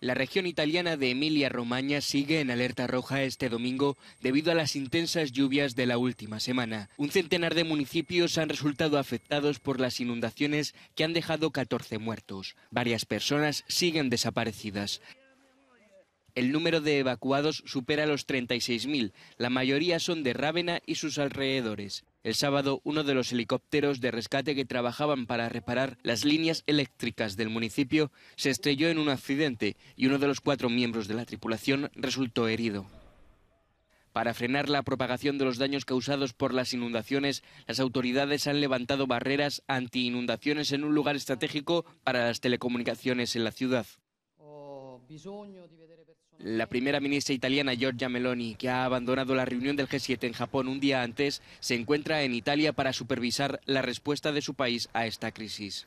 La región italiana de Emilia-Romaña sigue en alerta roja este domingo debido a las intensas lluvias de la última semana. Un centenar de municipios han resultado afectados por las inundaciones que han dejado 14 muertos. Varias personas siguen desaparecidas. El número de evacuados supera los 36.000. La mayoría son de Rávena y sus alrededores. El sábado, uno de los helicópteros de rescate que trabajaban para reparar las líneas eléctricas del municipio se estrelló en un accidente y uno de los cuatro miembros de la tripulación resultó herido. Para frenar la propagación de los daños causados por las inundaciones, las autoridades han levantado barreras anti-inundaciones en un lugar estratégico para las telecomunicaciones en la ciudad. La primera ministra italiana Giorgia Meloni, que ha abandonado la reunión del G7 en Japón un día antes, se encuentra en Italia para supervisar la respuesta de su país a esta crisis.